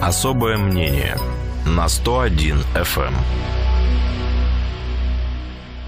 Особое мнение на 101 FM. Эм.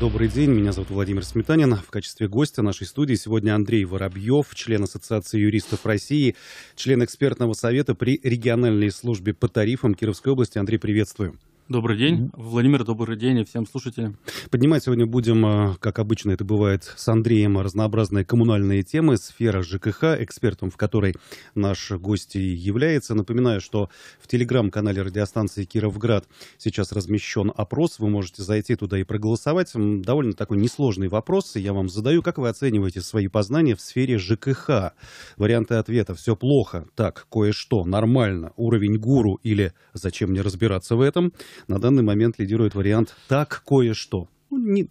Добрый день, меня зовут Владимир Сметанин. В качестве гостя нашей студии сегодня Андрей Воробьев, член Ассоциации юристов России, член экспертного совета при региональной службе по тарифам Кировской области. Андрей, приветствую. Добрый день, mm-hmm. Владимир, добрый день и всем слушателям. Поднимать сегодня будем, а, как обычно это бывает, с Андреем разнообразные коммунальные темы, сфера ЖКХ, экспертом в которой наш гость и является. Напоминаю, что в телеграм-канале радиостанции «Кировград» сейчас размещен опрос, вы можете зайти туда и проголосовать. Довольно такой несложный вопрос я вам задаю. Как вы оцениваете свои познания в сфере ЖКХ? Варианты ответа «все плохо», «так, кое-что», «нормально», «уровень гуру» или «зачем мне разбираться в этом?» На данный момент лидирует вариант «так кое-что» ну,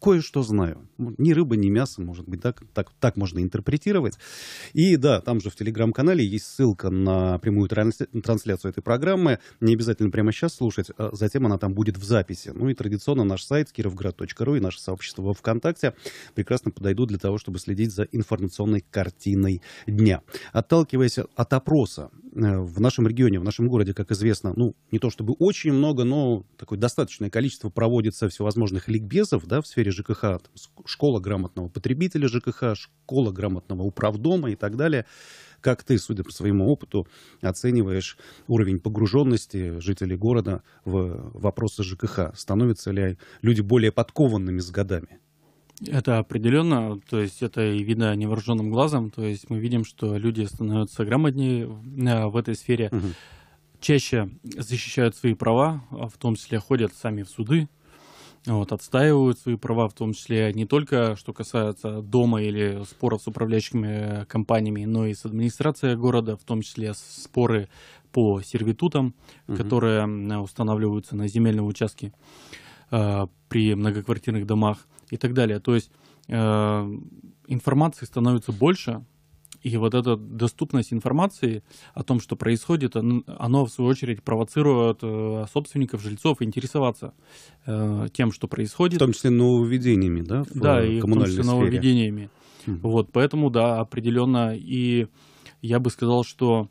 кое-что знаю. Ну, ни рыба, ни мясо, может быть, так, так, так можно интерпретировать. И да, там же в телеграм-канале есть ссылка на прямую трансляцию этой программы. Не обязательно прямо сейчас слушать, а затем она там будет в записи. Ну и традиционно наш сайт kirovgrad.ru и наше сообщество во ВКонтакте прекрасно подойдут для того, чтобы следить за информационной картиной дня. Отталкиваясь от опроса, э, в нашем регионе, в нашем городе, как известно, ну, не то чтобы очень много, но такое достаточное количество проводится всевозможных ликбезов да, в сфере ЖКХ, школа грамотного потребителя ЖКХ, школа грамотного управдома и так далее. Как ты, судя по своему опыту, оцениваешь уровень погруженности жителей города в вопросы ЖКХ? Становятся ли люди более подкованными с годами? Это определенно, то есть это и видно невооруженным глазом, то есть мы видим, что люди становятся грамотнее в этой сфере, угу. чаще защищают свои права, в том числе ходят сами в суды, вот, отстаивают свои права, в том числе не только что касается дома или споров с управляющими э, компаниями, но и с администрацией города, в том числе споры по сервитутам, угу. которые устанавливаются на земельном участке э, при многоквартирных домах и так далее. То есть э, информации становится больше, и вот эта доступность информации о том, что происходит, она в свою очередь провоцирует э, собственников, жильцов интересоваться э, тем, что происходит. В том числе нововведениями, да? В да, э, и в том числе сфере. нововведениями. mm Вот, поэтому, да, определенно. И я бы сказал, что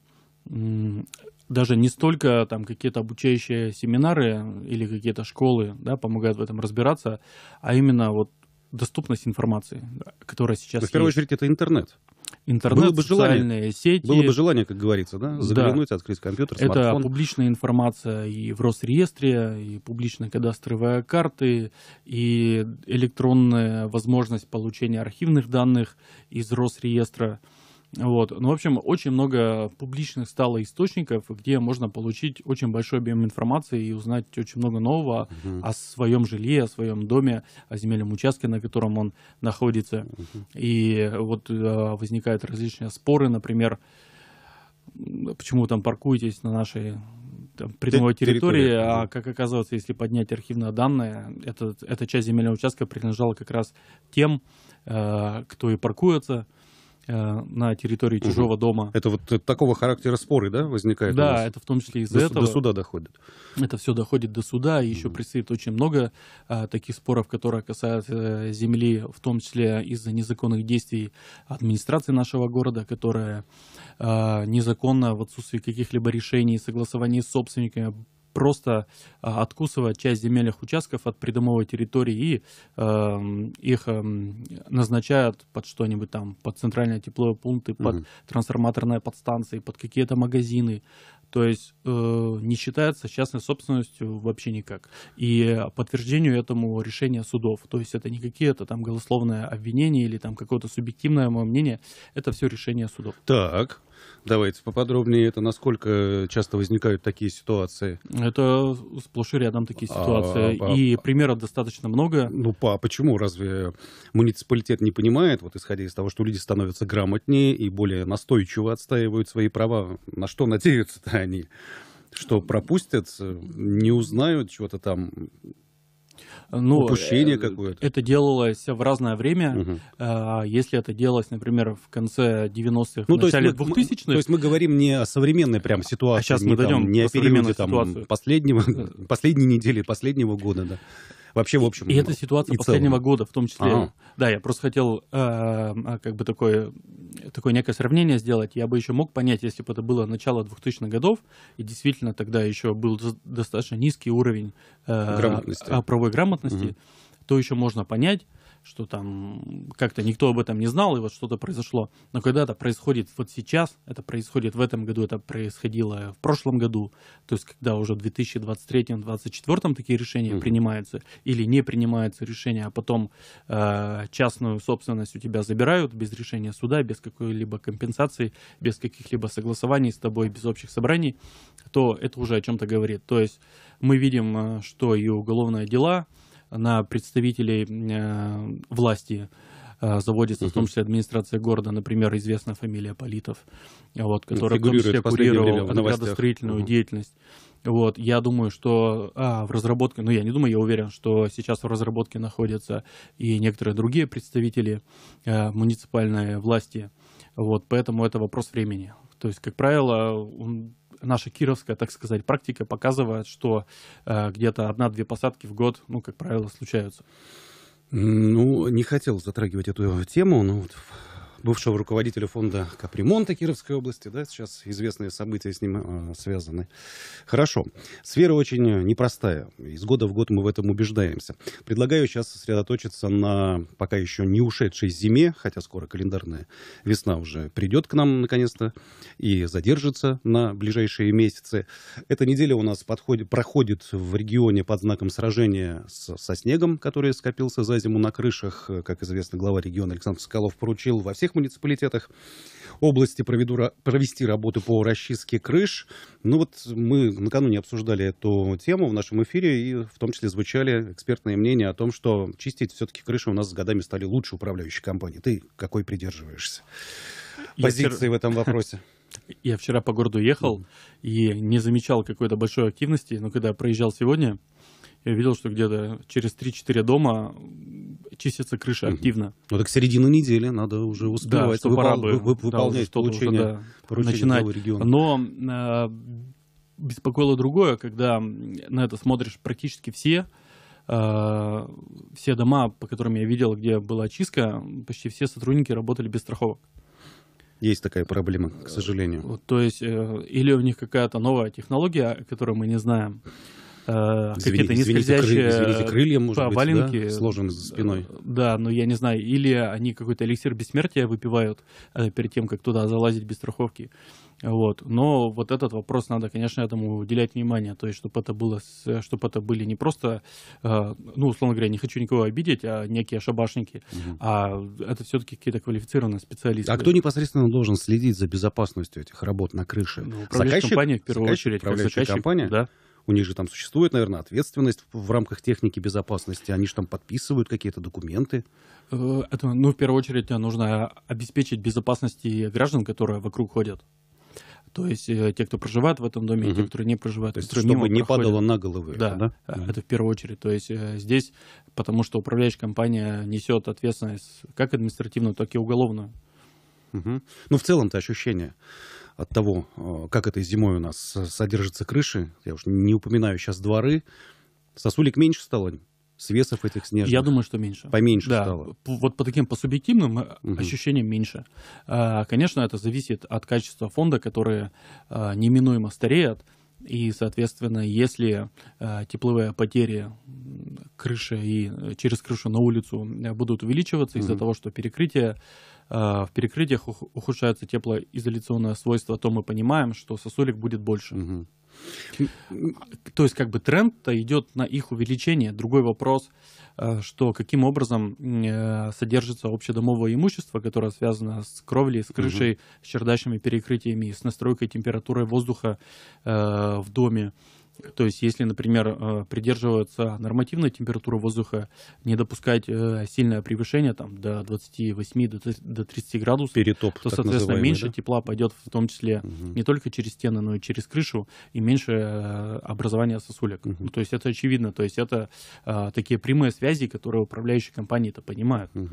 даже не столько там какие-то обучающие семинары или какие-то школы да, помогают в этом разбираться, а именно вот доступность информации, которая сейчас. Но ну, в первую есть. очередь это интернет интернет, было бы социальные желание, сети. Было бы желание, как говорится, да, заглянуть, да. открыть компьютер, Это смартфон. Это публичная информация и в Росреестре, и публичная кадастровая карты, и электронная возможность получения архивных данных из Росреестра. Вот. Ну, в общем, очень много публичных стало источников, где можно получить очень большой объем информации и узнать очень много нового угу. о своем жилье, о своем доме, о земельном участке, на котором он находится. Угу. И вот э, возникают различные споры, например, почему вы там паркуетесь на нашей там, территории, территория, а как оказывается, если поднять архивные данные, этот, эта часть земельного участка принадлежала как раз тем, э, кто и паркуется, Э, на территории угу. дома. Это вот такого характера споры, да, возникает? Да, это в том числе из-за до, этого. До суда доходит. Это все доходит до суда, и угу. еще предстоит очень много а, таких споров, которые касаются э, земли, в том числе из-за незаконных действий администрации нашего города, которая а, незаконно в отсутствии каких-либо решений, согласований с собственниками просто а, откусывая часть земельных участков от придомовой территории и э, их э, назначают под что-нибудь там, под центральные тепловые пункты, под угу. трансформаторные подстанции, под какие-то магазины. То есть э, не считается частной собственностью вообще никак. И подтверждению этому решение судов. То есть это не какие-то там голословные обвинения или там какое-то субъективное мое мнение. Это все решение судов. Так, Давайте поподробнее это, насколько часто возникают такие ситуации? Это сплошь и рядом такие а, ситуации. А, и а, примеров достаточно много. Ну, па, а почему? Разве муниципалитет не понимает, вот исходя из того, что люди становятся грамотнее и более настойчиво отстаивают свои права, на что надеются-то они? Что пропустят, не узнают чего-то там, ну, Упущение э, какое-то. Это делалось в разное время. Угу. Если это делалось, например, в конце 90-х, ну, в начале 2000-х... То есть мы говорим не о современной прям а, а ситуации, а сейчас мы не, дойдем там, не о периоде там, последнего, последней недели, последнего года. Да вообще в общем. И, и эта ситуация и последнего целом. года в том числе. А-а-а. Да, я просто хотел э, э, как бы такое, такое некое сравнение сделать. Я бы еще мог понять, если бы это было начало 2000-х годов, и действительно тогда еще был достаточно низкий уровень э, а, правовой грамотности, то еще можно понять что там как-то никто об этом не знал, и вот что-то произошло. Но когда это происходит вот сейчас, это происходит в этом году, это происходило в прошлом году, то есть когда уже в 2023-2024 такие решения mm-hmm. принимаются или не принимаются решения, а потом э, частную собственность у тебя забирают без решения суда, без какой-либо компенсации, без каких-либо согласований с тобой, без общих собраний, то это уже о чем-то говорит. То есть мы видим, э, что и уголовные дела, на представителей э, власти э, заводится, в том числе администрация города, например, известная фамилия Политов, вот, ну, который в том числе курировал градостроительную uh деятельность. Вот, я думаю, что а, в разработке, ну я не думаю, я уверен, что сейчас в разработке находятся и некоторые другие представители э, муниципальной власти. Вот, поэтому это вопрос времени. То есть, как правило, наша кировская, так сказать, практика показывает, что э, где-то одна-две посадки в год, ну, как правило, случаются. Ну, не хотел затрагивать эту тему, но вот бывшего руководителя фонда капремонта Кировской области. Да, сейчас известные события с ним э, связаны. Хорошо. Сфера очень непростая. Из года в год мы в этом убеждаемся. Предлагаю сейчас сосредоточиться на пока еще не ушедшей зиме, хотя скоро календарная весна уже придет к нам наконец-то и задержится на ближайшие месяцы. Эта неделя у нас подходит, проходит в регионе под знаком сражения с, со снегом, который скопился за зиму на крышах. Как известно, глава региона Александр Соколов поручил во всех других муниципалитетах области проведу, провести работу по расчистке крыш. Ну вот мы накануне обсуждали эту тему в нашем эфире, и в том числе звучали экспертные мнения о том, что чистить все-таки крыши у нас с годами стали лучше управляющие компании. Ты какой придерживаешься позиции в этом вопросе? Я вчера по городу ехал и не замечал какой-то большой активности, но когда проезжал сегодня, я видел, что где-то через 3-4 дома чистятся крыши угу. активно. Ну так середину недели, надо уже успевать да, что выпол... пора бы, вы, выполнять да, получение да, поручения начинать. региона. Но э, беспокоило другое, когда на это смотришь практически все, э, все дома, по которым я видел, где была очистка, почти все сотрудники работали без страховок. Есть такая проблема, к сожалению. То есть, э, или у них какая-то новая технология, о которой мы не знаем, Э, какие-то нисходящие извините, крылья, может быть, валенки, да? сложены за спиной. Э, да, но я не знаю, или они какой-то эликсир бессмертия выпивают э, перед тем, как туда залазить без страховки. Вот. Но вот этот вопрос надо, конечно, этому уделять внимание, то есть, чтобы это было, чтобы это были не просто, ну, условно говоря, не хочу никого обидеть, а некие шабашники, угу. а это все-таки какие-то квалифицированные специалисты. А кто непосредственно должен следить за безопасностью этих работ на крыше? Ну, заказчик, компания в первую заказчик, очередь. Управляющая заказчик, компания? Да у них же там существует, наверное, ответственность в рамках техники безопасности. Они же там подписывают какие-то документы. Э, это, ну, в первую очередь, э, нужно э, обеспечить безопасность и граждан, которые вокруг ходят. То есть те, кто проживает в этом доме, угу. те, которые не проживают. То есть, чтобы не проходят. падало на головы. Да, это, да? это угу. в первую очередь. То есть здесь, потому что управляющая компания несет ответственность как административную, так и уголовную. Угу. Ну, в целом-то ощущение от того, э, как этой зимой у нас содержатся крыши, я уж не упоминаю сейчас дворы, сосулек меньше стало, свесов этих снежных? Я думаю, что меньше. Поменьше да. стало. Вот по таким по субъективным угу. ощущениям меньше. А, конечно, это зависит от качества фонда, которые а, неминуемо стареют. И, соответственно, если а, тепловые потери крыше и э, через крышу на улицу э, будут увеличиваться из-за mm-hmm. того, что перекрытие э, в перекрытиях ухудшаются теплоизоляционные свойства, то мы понимаем, что сосулек будет больше. Mm-hmm. То есть как бы тренд-то идет на их увеличение. Другой вопрос, что каким образом содержится общедомовое имущество, которое связано с кровлей, с крышей, угу. с чердачными перекрытиями, с настройкой температуры воздуха в доме. То есть, если, например, э, придерживаться нормативной температуры воздуха, не допускать э, сильное превышение там, до 28, до 30 градусов, Перетоп, то, соответственно, меньше да? тепла пойдет в том числе угу. не только через стены, но и через крышу, и меньше э, образования сосулек. Угу. то есть, это очевидно. То есть, это такие прямые связи, которые управляющие компании это понимают. Угу.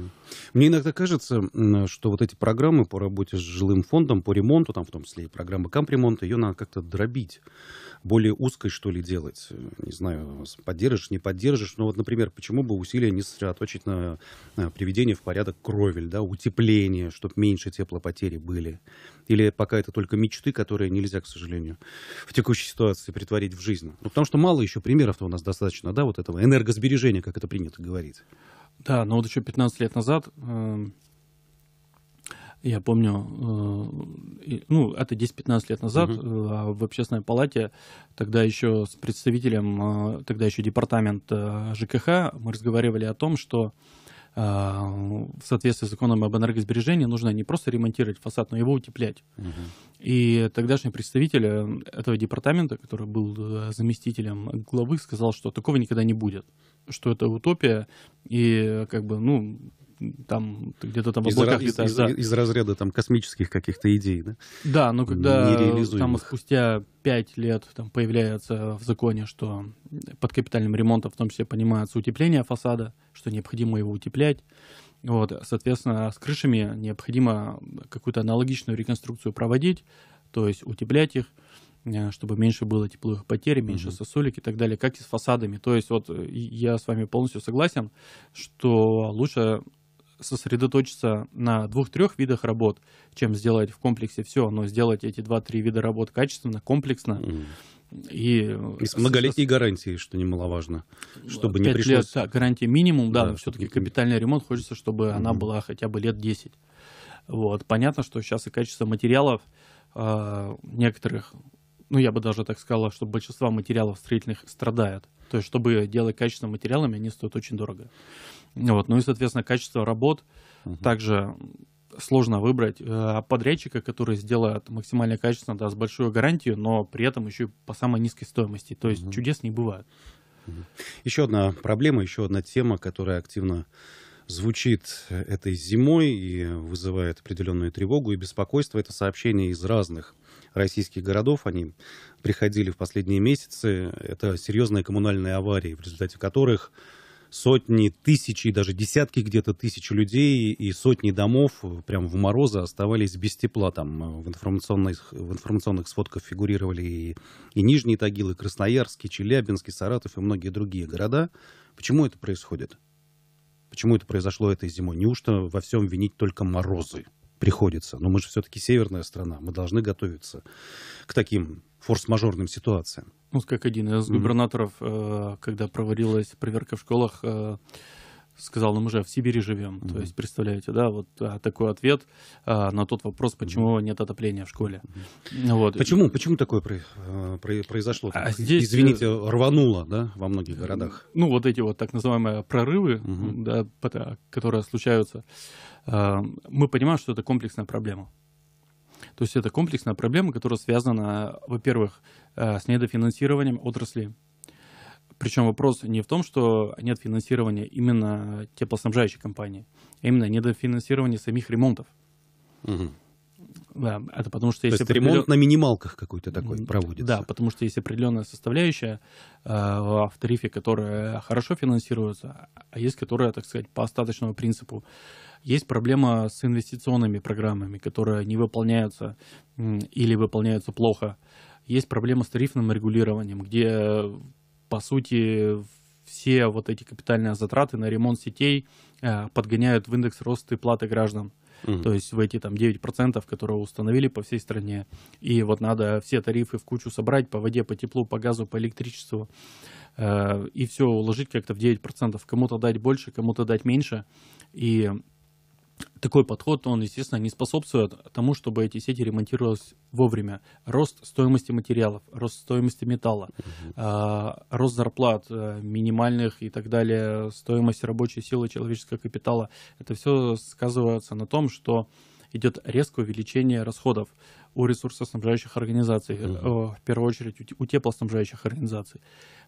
Мне иногда кажется, что вот эти программы по работе с жилым фондом, по ремонту, там в том числе и программа кампремонта, ее надо как-то дробить более узкой, что ли, делать. Э, не знаю, поддержишь, не поддержишь, но вот, например, почему бы усилия не сосредоточить на приведении в порядок кровель, да, утепление, чтобы меньше теплопотери были. Или пока это только мечты, которые нельзя, к сожалению, в текущей ситуации притворить в жизнь. Ну, потому что мало еще примеров-то у нас достаточно, да, вот этого энергосбережения, как это принято говорить. Да, но вот еще 15 лет назад э я помню, э, ну, это 10-15 лет назад угу. в общественной палате, тогда еще с представителем, э, тогда еще департамент ЖКХ, мы разговаривали о том, что в соответствии с законом об энергосбережении нужно не просто ремонтировать фасад, но его утеплять. Угу. И тогдашний представитель этого департамента, который был заместителем главы, сказал, что такого никогда не будет, что это утопия, и как бы, ну, там где-то там в облаках из, летаешь. Из, да. из разряда там космических каких-то идей, да? Да, но когда там спустя пять лет там появляется в законе, что под капитальным ремонтом в том числе понимается утепление фасада, что необходимо его утеплять, вот, соответственно, с крышами необходимо какую-то аналогичную реконструкцию проводить, то есть утеплять их, э, чтобы меньше было тепловых потерь, меньше угу. сосулек и так далее, как и с фасадами. То есть вот э, я с вами полностью согласен, что лучше сосредоточиться на двух-трех видах работ, чем сделать в комплексе все, но сделать эти два-три вида работ качественно, комплексно. Mm. И, э, и с многолетней гарантией, что немаловажно, чтобы не пришлось... лет гарантия минимум, да, да все-таки капитальный ремонт хочется, чтобы mm она была хотя бы лет 10. Вот. Понятно, что сейчас и качество материалов э, некоторых ну я бы даже так сказала, что большинство материалов строительных страдает. То есть, чтобы делать качественными материалами, они стоят очень дорого. Вот. Ну и, соответственно, качество работ угу. также сложно выбрать э, подрядчика, который сделает максимально качественно, даст большую гарантию, но при этом еще и по самой низкой стоимости. То есть угу. чудес не бывает. Угу. Еще одна проблема, еще одна тема, которая активно звучит этой зимой и вызывает определенную тревогу и беспокойство. Это сообщение из разных российских городов, они приходили в последние месяцы. Это серьезные коммунальные аварии, в результате которых сотни, тысячи, даже десятки где-то тысяч людей и сотни домов прямо в морозы оставались без тепла. Там э, в информационных, в информационных сводках фигурировали и, и Нижний Тагил, и Красноярск, и Челябинск, и Саратов, и многие другие города. Почему это происходит? Почему это произошло этой зимой? Неужто во всем винить только морозы? приходится. Но мы же все-таки северная страна, мы должны готовиться к таким форс-мажорным ситуациям. Ну, как один из mm-hmm. губернаторов, э, когда проводилась проверка в школах, э, сказал, ну мы же в Сибири живем, mm-hmm. то есть представляете, да, вот а, такой ответ а, на тот вопрос, почему mm-hmm. нет отопления в школе. Mm-hmm. Вот. Почему, почему такое э, произошло? А здесь... Извините, рвануло, да, во многих городах. Ну вот эти вот так называемые прорывы, mm-hmm. да, которые случаются. Э, мы понимаем, что это комплексная проблема. То есть это комплексная проблема, которая связана, во-первых, э, с недофинансированием отрасли. Причем вопрос не в том, что нет финансирования именно теплоснабжающей компании, а именно недофинансирование самих ремонтов. Угу. Да, это потому что То есть определен... ремонт на минималках какой-то такой проводится. Да, потому что есть определенная составляющая э, в тарифе, которая хорошо финансируется, а есть которая, так сказать, по остаточному принципу. Есть проблема с инвестиционными программами, которые не выполняются или выполняются плохо. Есть проблема с тарифным регулированием, где, э, по сути, все вот эти капитальные затраты на ремонт сетей э, подгоняют в индекс роста и платы граждан. Угу. То есть в эти там 9%, которые установили по всей стране. И вот надо все тарифы в кучу собрать по воде, по теплу, по газу, по электричеству. Э, и все уложить как-то в 9%. Кому-то дать больше, кому-то дать меньше. И такой подход, он, естественно, не способствует тому, чтобы эти сети ремонтировались вовремя. Рост стоимости материалов, рост стоимости металла, а, рост зарплат э, минимальных и так далее, стоимость рабочей силы, человеческого капитала, это все сказывается на том, что идет резкое увеличение расходов у ресурсоснабжающих организаций, mm-hmm. в первую очередь у теплоснабжающих организаций.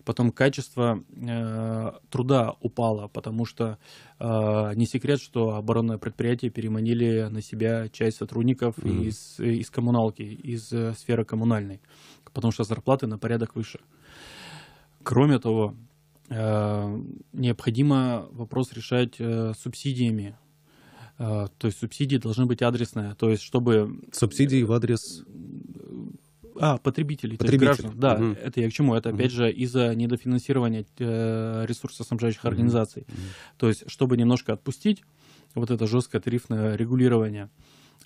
Потом качество э, труда упало, потому что э, не секрет, что оборонное предприятие переманили на себя часть сотрудников mm-hmm. из, из коммуналки, из э, сферы коммунальной, потому что зарплаты на порядок выше. Кроме того, э, необходимо вопрос решать э, субсидиями Э, то есть субсидии должны быть адресные, то есть чтобы... Субсидии в адрес... А, потребителей, потребителей. То есть граждан. Да, угу. это я к чему? Это опять угу. же из-за недофинансирования э, ресурсоснабжающих угу. организаций. Угу. То есть чтобы немножко отпустить вот это жесткое тарифное регулирование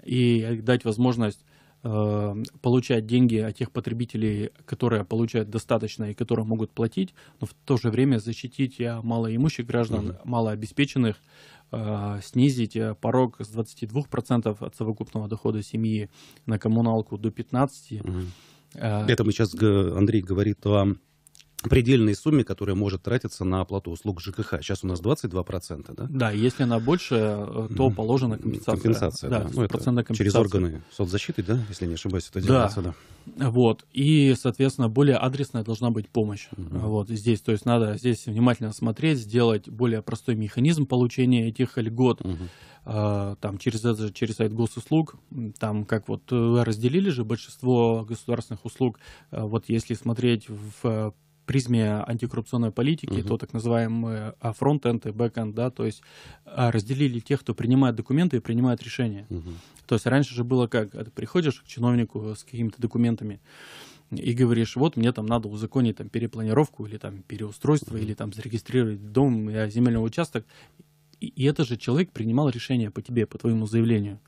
и э, дать возможность Э, получать деньги от тех потребителей, которые получают достаточно и которые могут платить, но в то же время защитить э, малоимущих граждан, угу. малообеспеченных, э, снизить порог с 22% от совокупного дохода семьи на коммуналку до 15%. Угу. Это мы сейчас Андрей говорит о предельной сумме, которая может тратиться на оплату услуг ЖКХ. Сейчас у нас 22%, да? Да, если она больше, э, то положена компенсация. Компенсация, да. да. Ну, компенсация. Через органы соцзащиты, да, если не ошибаюсь, это делается, да. да. Вот, и, соответственно, более адресная должна быть помощь. Угу. Вот здесь, то есть надо здесь внимательно смотреть, сделать более простой механизм получения этих льгот. Угу там через это через сайт госуслуг, там как вот э, разделили же большинство государственных услуг, э, вот если смотреть в призме антикоррупционной политики, угу. то так называемые а, фронт-энд и бэк-энд, да, то есть а, разделили тех, кто принимает документы и принимает решения. Угу. То есть раньше же было как, ты приходишь к чиновнику с какими-то документами, и говоришь, вот мне там надо узаконить там перепланировку или там переустройство, uh или там зарегистрировать дом, земельный участок. И, и это же человек принимал решение по тебе, по твоему заявлению.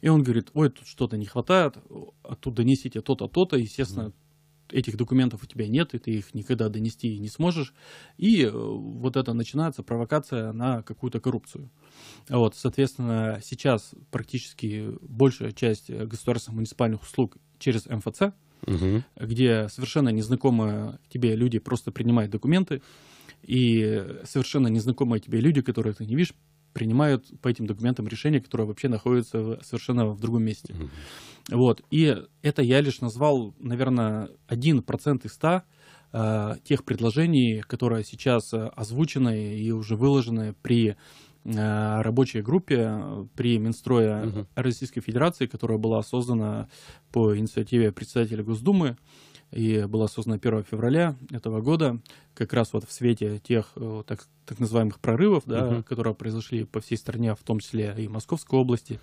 И он говорит, ой, тут что-то не хватает, оттуда несите то-то, то-то, естественно, mm этих документов у тебя нет, и ты их никогда донести не сможешь. И э, вот это начинается провокация на какую-то коррупцию. Вот, соответственно, сейчас практически большая часть государственных муниципальных услуг через МФЦ, угу. где совершенно незнакомые тебе люди просто принимают документы, и совершенно незнакомые тебе люди, которые ты не видишь, принимают по этим документам решения, которые вообще находятся совершенно в другом месте. Mm -hmm. Вот. И это я лишь назвал, наверное, 1% из 100 э, тех предложений, которые сейчас э, озвучены и уже выложены при э, рабочей группе э, при Минстроя Mm -hmm. Российской Федерации, которая была создана по инициативе председателя Госдумы и была создана 1 февраля этого года, как раз вот в свете тех э, так, так называемых прорывов, да, угу. которые произошли по всей стране, в том числе и Московской области.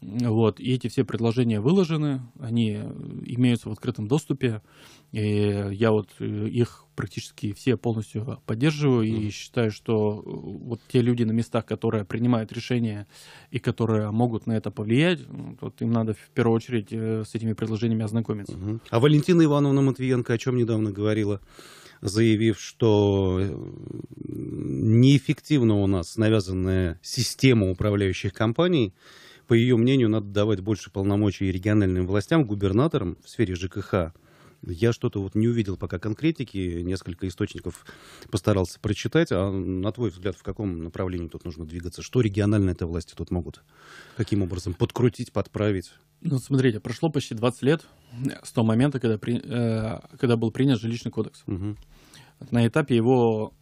Вот, и эти все предложения выложены, они э, имеются в открытом доступе, и я вот э, их практически все полностью поддерживаю mm-hmm. и считаю, что э, вот те люди на местах, которые принимают решения и которые могут на это повлиять, ну, вот им надо в первую очередь с этими предложениями ознакомиться. Mm-hmm. А Валентина Ивановна Матвиенко о чем недавно говорила? заявив, что неэффективно у нас навязанная система управляющих компаний, по ее мнению, надо давать больше полномочий региональным властям, губернаторам в сфере ЖКХ. Я что-то вот не увидел пока конкретики, несколько источников постарался прочитать. А на твой взгляд, в каком направлении тут нужно двигаться? Что региональные это власти тут могут? Каким образом подкрутить, подправить? Ну, смотрите, прошло почти 20 лет с того момента, когда, при, э, когда был принят жилищный кодекс. Угу. На этапе его,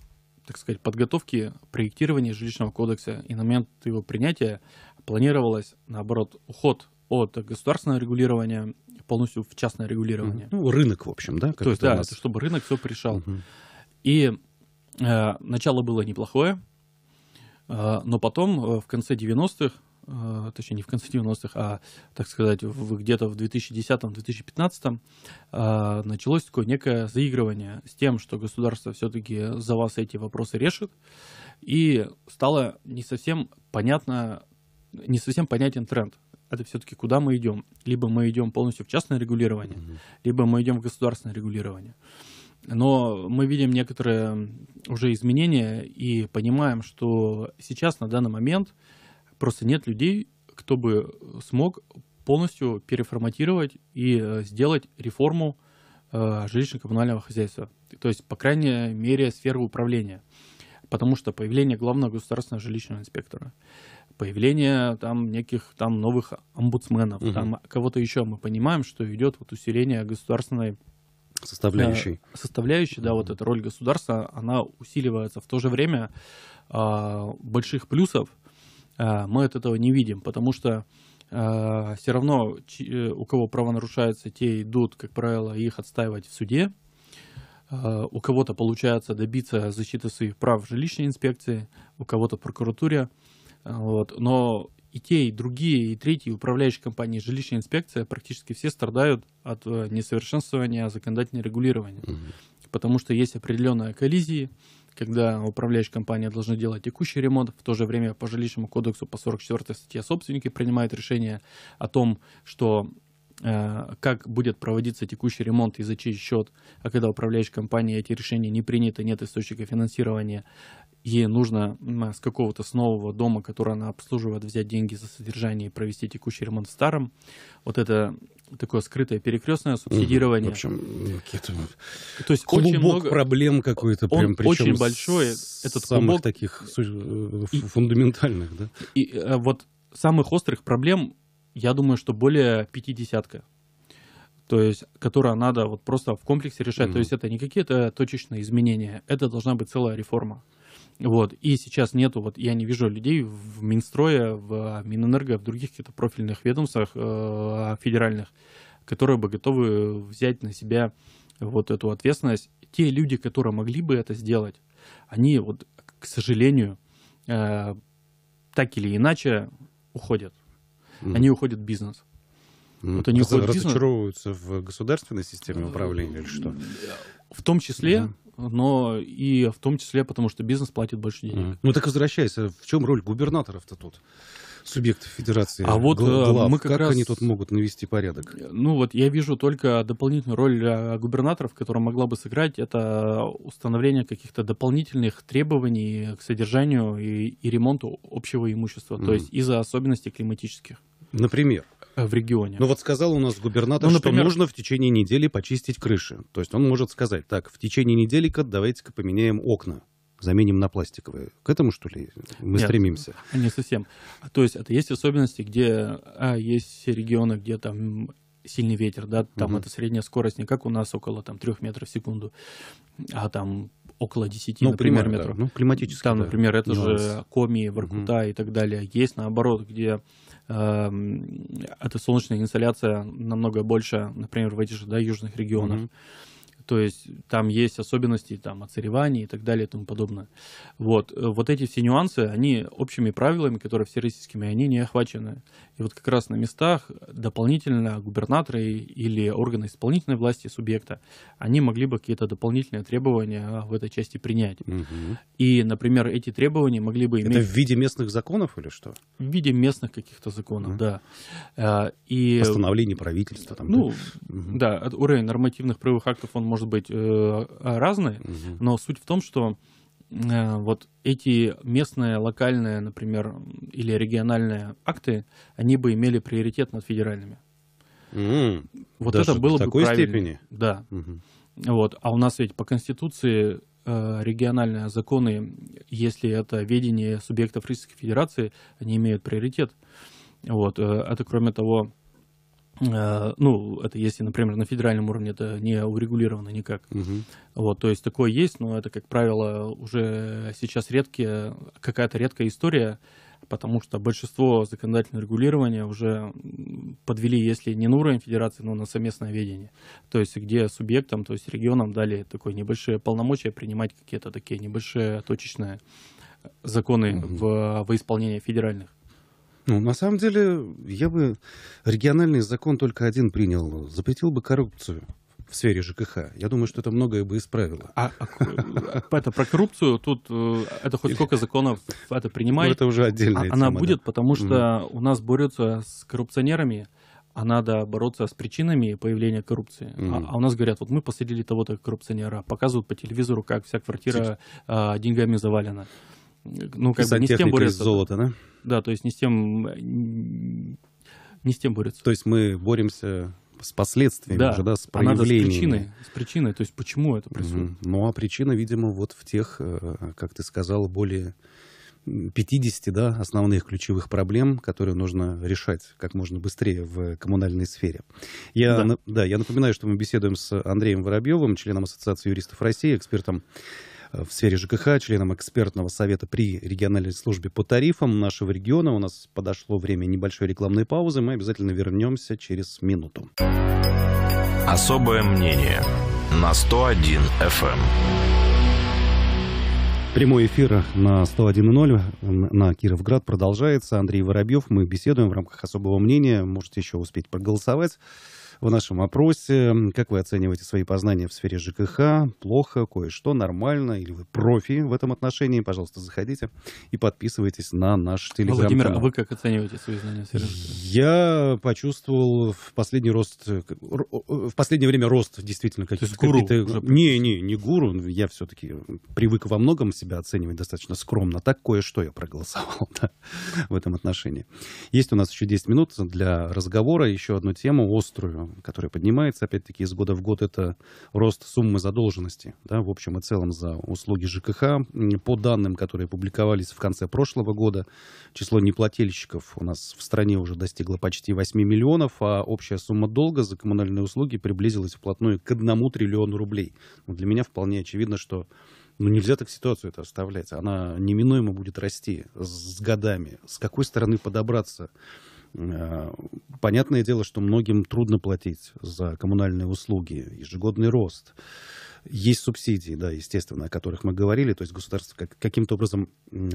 так сказать, подготовки, проектирования жилищного кодекса и на момент его принятия планировалось, наоборот, уход от государственного регулирования полностью в частное регулирование. Ну, рынок, в общем, да? То есть, да, нас... чтобы рынок все пришел. Угу. И э, начало было неплохое, э, но потом э, в конце 90-х, э, точнее, не в конце 90-х, а, так сказать, в, где-то в 2010-2015 э, началось такое некое заигрывание с тем, что государство все-таки за вас эти вопросы решит, и стало не совсем понятно, не совсем понятен тренд. Это все-таки куда мы идем? Либо мы идем полностью в частное регулирование, mm-hmm. либо мы идем в государственное регулирование. Но мы видим некоторые уже изменения и понимаем, что сейчас на данный момент просто нет людей, кто бы смог полностью переформатировать и э, сделать реформу э, жилищно-коммунального хозяйства. То есть, по крайней мере, сферы управления. Потому что появление главного государственного жилищного инспектора – появление там неких там новых омбудсменов, угу. там кого-то еще мы понимаем, что идет вот усиление государственной составляющей. Э, составляющей, да, угу. вот эта роль государства, она усиливается. В то же время э, больших плюсов э, мы от этого не видим, потому что э, все равно ч, э, у кого право нарушается те идут, как правило, их отстаивать в суде. Э, у кого-то получается добиться защиты своих прав в жилищной инспекции, у кого-то в прокуратуре. Вот. Но и те, и другие, и третьи управляющие компании, жилищная инспекция, практически все страдают от э, несовершенствования законодательного регулирования. Угу. Потому что есть определенная коллизии, когда управляющая компания должна делать текущий ремонт, в то же время по жилищному кодексу по 44 статье собственники принимают решение о том, что Э, как будет проводиться текущий ремонт и за чей счет, а когда управляющей компанией эти решения не приняты, нет источника финансирования, ей нужно с какого-то с нового дома, который она обслуживает, взять деньги за содержание и провести текущий ремонт старым. Вот это такое скрытое перекрестное субсидирование. В общем, ну, какие-то... То есть клубок очень много... проблем какой-то прям. Он причем очень большой. Этот самых клубок... таких и... фундаментальных, да? И э, вот самых острых проблем я думаю, что более пятидесятка. То есть, которая надо вот просто в комплексе решать. Mm-hmm. То есть, это не какие-то точечные изменения, это должна быть целая реформа. Вот. И сейчас нету, вот я не вижу людей в Минстрое, в Минэнерго, в других каких-то профильных ведомствах э, федеральных, которые бы готовы взять на себя вот эту ответственность. Те люди, которые могли бы это сделать, они вот, к сожалению, э, так или иначе уходят mm-hmm. они уходят в бизнес. Mm-hmm. Вот они Раз, уходят разочаровываются в, бизнес. в государственной системе управления или что? В том числе, mm-hmm но и в том числе потому, что бизнес платит больше денег. Mm. Ну так возвращайся, в чем роль губернаторов-то тут? субъектов федерации. А вот э, глав, мы как, как раз... они тут могут навести порядок? Э, ну вот я вижу только дополнительную роль э, губернаторов, которая могла бы сыграть, это установление каких-то дополнительных требований к содержанию и, и ремонту общего имущества, mm-hmm. то есть из-за особенностей климатических. Например? в регионе. Ну вот сказал у нас губернатор, ну, например... что нужно в течение недели почистить крыши. То есть он может сказать, так, в течение недели-ка давайте-ка поменяем окна заменим на пластиковые. К этому, что ли, мы Нет, стремимся? Не совсем. То есть это есть особенности, где а, есть регионы, где там сильный ветер, да, там угу. это средняя скорость не как у нас около там 3 метров в секунду, а там около 10, ну, например, примерно, метров. Да. Ну, климатически. Там, да, например, это нюанс. же Коми, Воркута угу. и так далее. Есть наоборот, где э, эта солнечная инсоляция намного больше, например, в этих же да, южных регионах. Угу. То есть там есть особенности там, оцаревания и так далее и тому подобное. Вот. Э, вот эти все нюансы, они общими правилами, которые все российскими, они не охвачены. И вот как раз на местах дополнительно губернаторы или органы исполнительной власти субъекта, они могли бы какие-то дополнительные требования а, в этой части принять. Угу. И, например, эти требования могли бы иметь... Это в виде местных законов или что? В виде местных каких-то законов, угу. да. А, и... Постановление правительства. Там, ну, да, да от уровень нормативных правовых актов он может может быть э, разные, угу. но суть в том, что э, вот эти местные, локальные, например, или региональные акты, они бы имели приоритет над федеральными. Mm, вот даже это было в такой бы правильно. степени. Да. Угу. Вот. А у нас ведь по Конституции э, региональные законы, если это ведение субъектов Российской Федерации, они имеют приоритет. Вот. Это, кроме того, Э, ну, это если, например, на федеральном уровне это не урегулировано никак. Угу. Вот, то есть такое есть, но это, как правило, уже сейчас редкие, какая-то редкая история, потому что большинство законодательного регулирования уже подвели, если не на уровень федерации, но на совместное ведение. То есть где субъектам, то есть регионам дали такое небольшие полномочия принимать какие-то такие небольшие точечные законы угу. в, во исполнение федеральных. Ну, на самом деле, я бы региональный закон только один принял. Запретил бы коррупцию в сфере ЖКХ. Я думаю, что это многое бы исправило. А, а э, это про коррупцию тут э, это хоть сколько законов это принимает? Ну, это уже отдельная а, тема, Она будет, да. потому что mm. у нас борются с коррупционерами, а надо бороться с причинами появления коррупции. Mm. А, а у нас говорят, вот мы посадили того-то коррупционера, показывают по телевизору, как вся квартира э, деньгами завалена ну, как бы не с тем борется. золота, да? Да, то есть не с тем, не с тем борется. То есть мы боремся с последствиями да, уже, да, с а проявлениями. А с причиной, с причиной, то есть почему это происходит. Угу. Ну, а причина, видимо, вот в тех, э, как ты сказал, более 50 да, основных ключевых проблем, которые нужно решать как можно быстрее в коммунальной сфере. Я, да. На, да, я напоминаю, что мы беседуем с Андреем Воробьевым, членом Ассоциации юристов России, экспертом Э, в сфере ЖКХ, членом экспертного совета при региональной службе по тарифам нашего региона. У нас подошло время небольшой рекламной паузы. Мы обязательно вернемся через минуту. Особое мнение на 101 FM. Прямой эфир на 101.0 на Кировград продолжается. Андрей Воробьев, мы беседуем в рамках особого мнения. Можете еще успеть проголосовать в нашем опросе. Как вы оцениваете свои познания в сфере ЖКХ? Плохо, кое-что, нормально? Или вы профи в этом отношении? Пожалуйста, заходите и подписывайтесь на наш телеграм -канал. Владимир, а вы как оцениваете свои знания в сфере ЖКХ? Я почувствовал в последний рост, э, в последнее время рост действительно каких-то... какие-то... Не, не, не гуру. Я все-таки привык во многом себя оценивать достаточно скромно. Так кое-что я проголосовал да, в этом отношении. Есть у нас еще 10 минут для разговора. Еще одну тему острую которая поднимается, опять-таки, из года в год, это рост суммы задолженности, да, в общем и целом за услуги ЖКХ. По данным, которые публиковались в конце прошлого года, число неплательщиков у нас в стране уже достигло почти 8 миллионов, а общая сумма долга за коммунальные услуги приблизилась вплотную к 1 триллиону рублей. Но ну, для меня вполне очевидно, что ну, нельзя так ситуацию это оставлять. Она неминуемо будет расти с годами. С какой стороны подобраться? Э, понятное дело, что многим трудно платить за коммунальные услуги, ежегодный рост. Есть субсидии, да, естественно, о которых мы говорили, то есть государство каким-то образом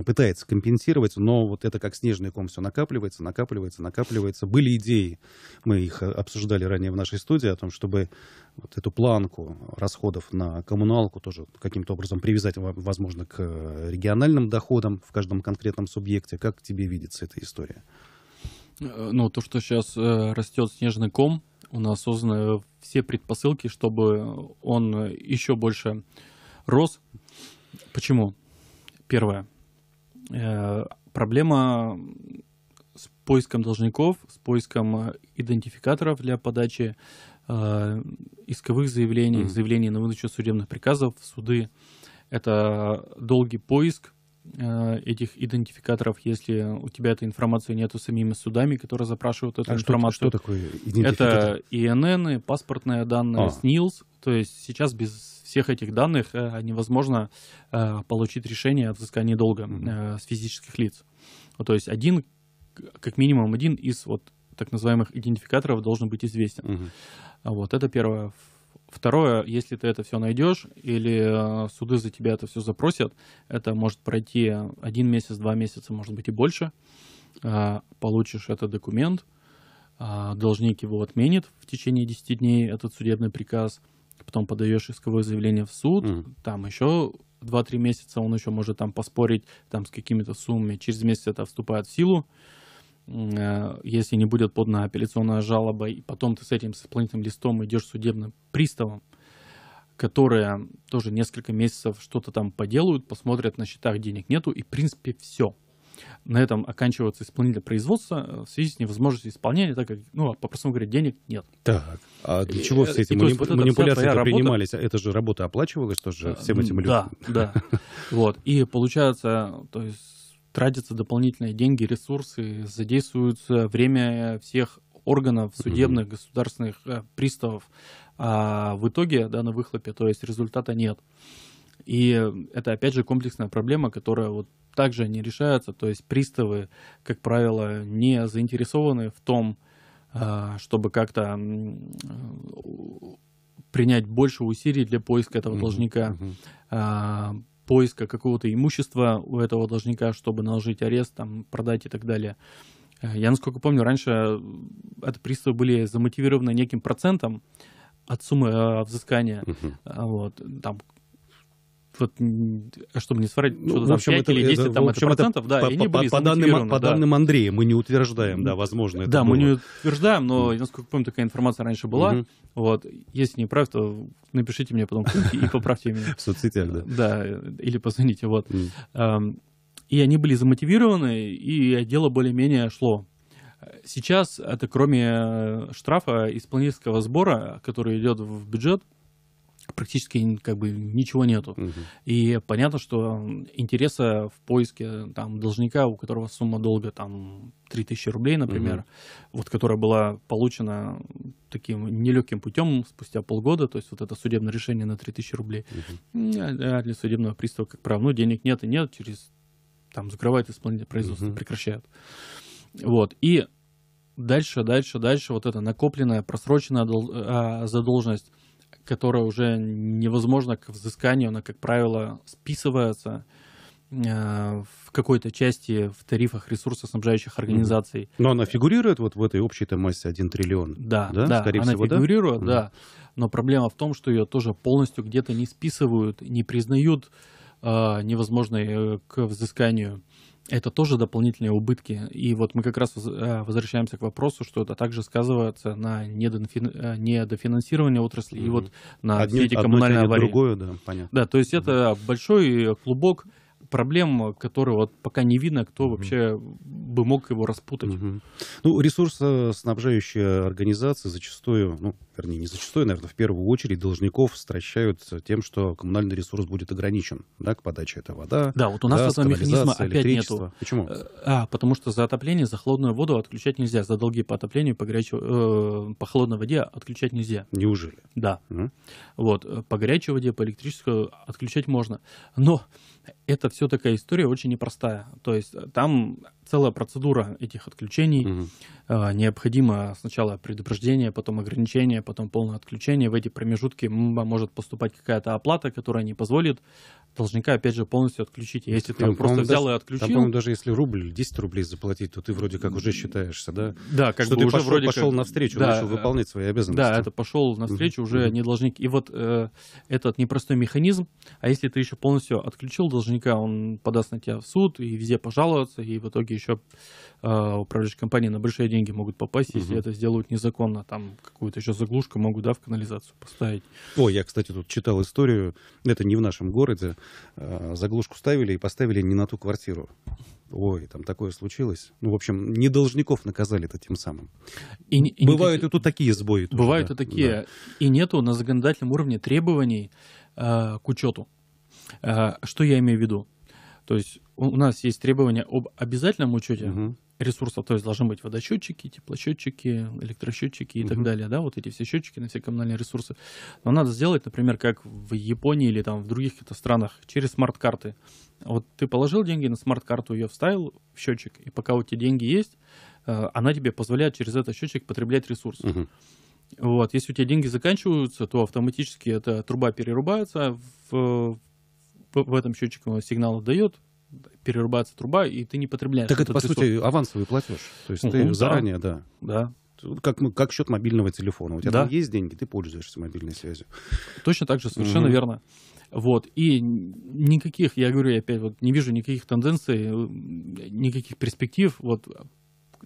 пытается компенсировать, но вот это как снежный ком все накапливается, накапливается, накапливается. Были идеи, мы их э, обсуждали ранее в нашей студии, о том, чтобы вот эту планку расходов на коммуналку тоже каким-то образом привязать, возможно, к э, региональным доходам в каждом конкретном субъекте. Как тебе видится эта история? Э, ну, то, что сейчас э, растет снежный ком, у нас созданы все предпосылки, чтобы он еще больше рос. Почему? Первое. Э, проблема с поиском должников, с поиском идентификаторов для подачи исковых заявлений, mm-hmm. заявлений на выдачу судебных приказов в суды. Это долгий поиск, Э, этих идентификаторов, если у тебя этой информации нету самими судами, которые запрашивают эту а информацию. Что, что такое идентификатор? Это ИНН, паспортные данные, а. СНИЛС. То есть сейчас без всех этих данных э, невозможно э, получить решение о взыскании долга mm-hmm. с физических лиц. Ну, то есть один, как минимум один из вот так называемых идентификаторов должен быть известен. Угу. Вот это первое. Второе, если ты это все найдешь или э, суды за тебя это все запросят, это может пройти один месяц, два месяца, может быть и больше. Э, получишь этот документ, э, должник его отменит в течение 10 дней, этот судебный приказ, потом подаешь исковое заявление в суд, mm. там еще 2-3 месяца он еще может там поспорить там с какими-то суммами, через месяц это вступает в силу. Э, если не будет подана апелляционная жалоба, и потом ты с этим с исполнительным листом идешь судебным приставом, которые тоже несколько месяцев что-то там поделают, посмотрят на счетах, денег нету, и в принципе все. На этом оканчивается исполнительное производство э, в связи с невозможностью исполнения, так как, ну, а, по-простому говоря, денег нет. Так, а для э, чего все эти и, вот манипуляции это принимались? Работа... Это же работа оплачивалась тоже всем этим людям? Да, да. Вот, и получается, то есть тратятся дополнительные деньги, ресурсы, задействуется время всех органов судебных, mm-hmm. государственных э, приставов. А в итоге, да, на выхлопе, то есть результата нет. И это, опять же, комплексная проблема, которая вот также не решается. То есть приставы, как правило, не заинтересованы в том, а, чтобы как-то э, принять больше усилий для поиска этого mm-hmm. должника. Mm-hmm поиска какого-то имущества у этого должника, чтобы наложить арест, там, продать и так далее. Э, я, насколько помню, раньше э, это приставы были замотивированы неким процентом от суммы э, взыскания. Угу. Вот, там вот, а чтобы не соврать, ну, что-то 5 это, или 10 это, там, это процентов, это, да, по, и они по, были по, данным, по да. данным Андрея мы не утверждаем, да, возможно, это Да, было. мы не утверждаем, но, насколько помню, такая информация раньше была. Угу. Вот, если не прав, то напишите мне потом и поправьте меня. В соцсетях, да. Да, или позвоните, вот. И они были замотивированы, и дело более-менее шло. Сейчас это кроме э, штрафа из планерского сбора, который идет в бюджет, практически как бы ничего нету. Угу. И понятно, что интереса в поиске там должника, у которого сумма долга там 3000 рублей, например, угу. вот которая была получена таким нелегким путем спустя полгода, то есть вот это судебное решение на 3000 рублей, угу. для судебного пристава, как правило, ну денег нет и нет, через там закрывает исполнение производства, угу. прекращают. Вот, и дальше, дальше, дальше вот эта накопленная, просроченная а, задолженность которая уже невозможно к взысканию, она, как правило, списывается э, в какой-то части в тарифах ресурсоснабжающих организаций. Но она фигурирует вот в этой общей-то массе 1 триллион? Да, да, да скорее она всего, фигурирует, да? да. Но проблема в том, что ее тоже полностью где-то не списывают, не признают э, невозможной э, к взысканию это тоже дополнительные убытки. И вот мы как раз э, возвращаемся к вопросу, что это также сказывается на э, недофинансирование отрасли угу. и вот на Одни, все эти коммунальные аварии. Другое, да, понятно. Да, то есть угу. это большой клубок проблем, которые вот пока не видно, кто вообще бы мог его распутать. Угу. Ну, ресурсоснабжающие организации зачастую, ну, вернее, не зачастую, наверное, в первую очередь должников стращают тем, что коммунальный ресурс будет ограничен, да, к подаче это вода. Да, вот у нас газ, этого механизма опять нету. Почему? Э, а, потому что за отопление, за холодную воду отключать нельзя, за долги по отоплению, по горячей, э, по холодной воде отключать нельзя. Неужели? Да. Угу. Вот, э, по горячей воде, по электрической отключать можно. Но это все такая история очень непростая. То есть э, там целая процедура этих отключений. Угу. необходимо сначала предупреждение, потом ограничение, потом полное отключение. В эти промежутки может поступать какая-то оплата, которая не позволит должника, опять же, полностью отключить. Ну, если ты его просто взял даже, и отключил... Там, по-моему, даже если рубль, 10 рублей заплатить, то ты вроде как уже считаешься, да? Да, как что бы ты уже пошел, вроде пошел как... навстречу, да, начал э, выполнять свои обязанности. Да, это пошел навстречу, mm-hmm. уже не должник. И вот э, этот непростой механизм, а если ты еще полностью отключил должника, он подаст на тебя в суд и везде пожаловаться, и в итоге еще э, управляющие компании на большие деньги могут попасть, если mm-hmm. это сделают незаконно, там какую-то еще заглушку могут, да, в канализацию поставить. О, я, кстати, тут читал историю, это не в нашем городе, Э, заглушку ставили и поставили не на ту квартиру. Ой, там такое случилось. Ну, в общем, не должников наказали это тем самым. И, и бывают и, и тут такие сбои. Тоже, бывают да, и такие. Да. И нету на законодательном уровне требований э, к учету. Э, что я имею в виду? То есть у нас есть требования об обязательном учете угу. ресурсов, то есть должны быть водосчетчики, теплосчетчики, электросчетчики и угу. так далее, да, вот эти все счетчики на все коммунальные ресурсы. Но надо сделать, например, как в Японии или там в других каких-то странах, через смарт-карты. Вот ты положил деньги на смарт-карту, ее вставил в счетчик, и пока у тебя деньги есть, э, она тебе позволяет через этот счетчик потреблять ресурсы. Угу. Вот, если у тебя деньги заканчиваются, то автоматически эта труба перерубается в в этом счетчике сигнал дает перерубается труба, и ты не потребляешь. Так это, по ресурс. сути, авансовый платеж. То есть ты да. заранее, да. Да. Как, ну, как счет мобильного телефона. У тебя да. там есть деньги, ты пользуешься мобильной связью. Точно так же, совершенно угу. верно. Вот. И никаких, я говорю, я опять вот не вижу никаких тенденций, никаких перспектив. Вот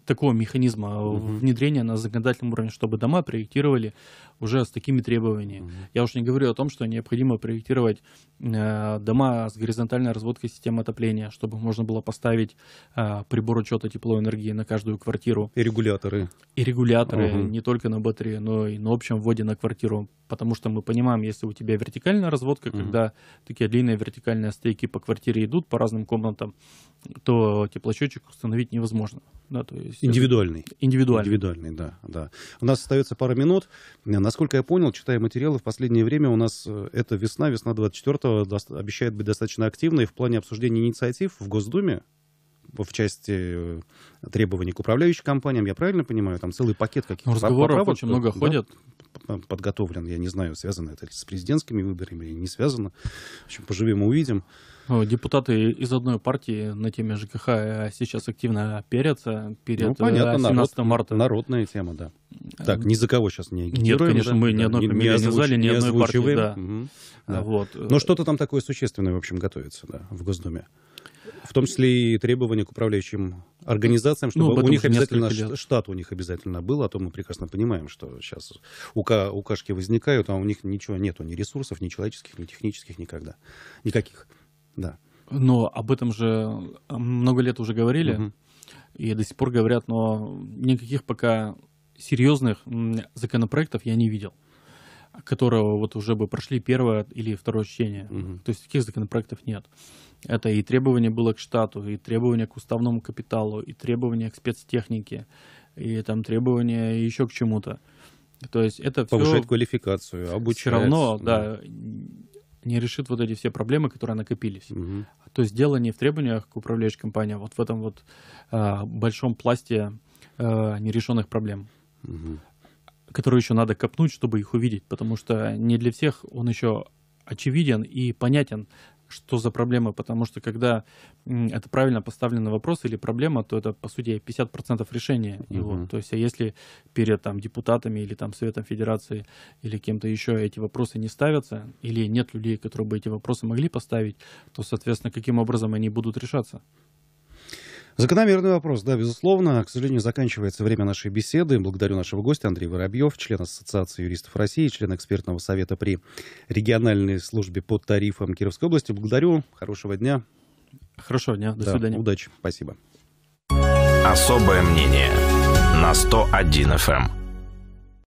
такого механизма угу. внедрения на законодательном уровне, чтобы дома проектировали уже с такими требованиями. Угу. Я уж не говорю о том, что необходимо проектировать э, дома с горизонтальной разводкой системы отопления, чтобы можно было поставить э, прибор учета тепловой энергии на каждую квартиру. И регуляторы. И регуляторы, угу. не только на батарее, но и на общем вводе на квартиру. Потому что мы понимаем, если у тебя вертикальная разводка, угу. когда такие длинные вертикальные стейки по квартире идут по разным комнатам, то теплосчетчик установить невозможно. Да, то есть Индивидуальный. Индивидуальный. Индивидуальный, да, да. У нас остается пара минут. Э, насколько я понял, читая материалы, в последнее время у нас э, эта весна, весна 24-го, обещает быть достаточно активной в плане обсуждения инициатив в Госдуме в части э, требований к управляющим компаниям, я правильно понимаю, там целый пакет каких-то ну, разговоров поправок, очень много э, да, ходят. Подготовлен, я не знаю, связано это с президентскими выборами или не связано. В общем, поживем и увидим. Ну, депутаты из одной партии на теме ЖКХ э, сейчас активно перятся перед ну, понятно, 17 народ, марта. Народная тема, да. Так, ни за кого сейчас не агитируем. Нет, конечно, да? мы ни одной фамилии не, не назвали, одной партии. Да. Угу, да. Вот. Но что-то там такое существенное, в общем, готовится да, в Госдуме. В том числе и требования к управляющим организациям, чтобы ну, у них обязательно лет. штат у них обязательно был, а то мы прекрасно понимаем, что сейчас укашки возникают, а у них ничего нету, ни ресурсов, ни человеческих, ни технических никогда. Никаких. Да. Но об этом же э, много лет уже говорили, угу. и до сих пор говорят, но никаких пока серьезных законопроектов я не видел которого вот уже бы прошли первое или второе чтение. Угу. То есть таких законопроектов нет. Это и требования было к штату, и требования к уставному капиталу, и требования к спецтехнике, и там требования еще к чему-то. То есть это Повышать все... квалификацию, обучать. Все равно, да. да, не решит вот эти все проблемы, которые накопились. Угу. То есть дело не в требованиях к управляющей компании, а вот в этом вот э, большом пласте э, а, нерешенных проблем. Угу которые еще надо копнуть, чтобы их увидеть, потому что не для всех он еще очевиден и понятен что за проблемы, потому что когда это правильно поставленный вопрос или проблема, то это, по сути, 50% решения uh-huh. его. То есть, а если перед там, депутатами или там, Советом Федерации или кем-то еще эти вопросы не ставятся, или нет людей, которые бы эти вопросы могли поставить, то, соответственно, каким образом они будут решаться? Закономерный вопрос, да, безусловно. К сожалению, заканчивается время нашей беседы. Благодарю нашего гостя Андрей Воробьев, член Ассоциации юристов России, член экспертного совета при региональной службе по тарифам Кировской области. Благодарю. Хорошего дня. Хорошего дня. До да, свидания. Удачи. Спасибо. Особое мнение на 101 FM.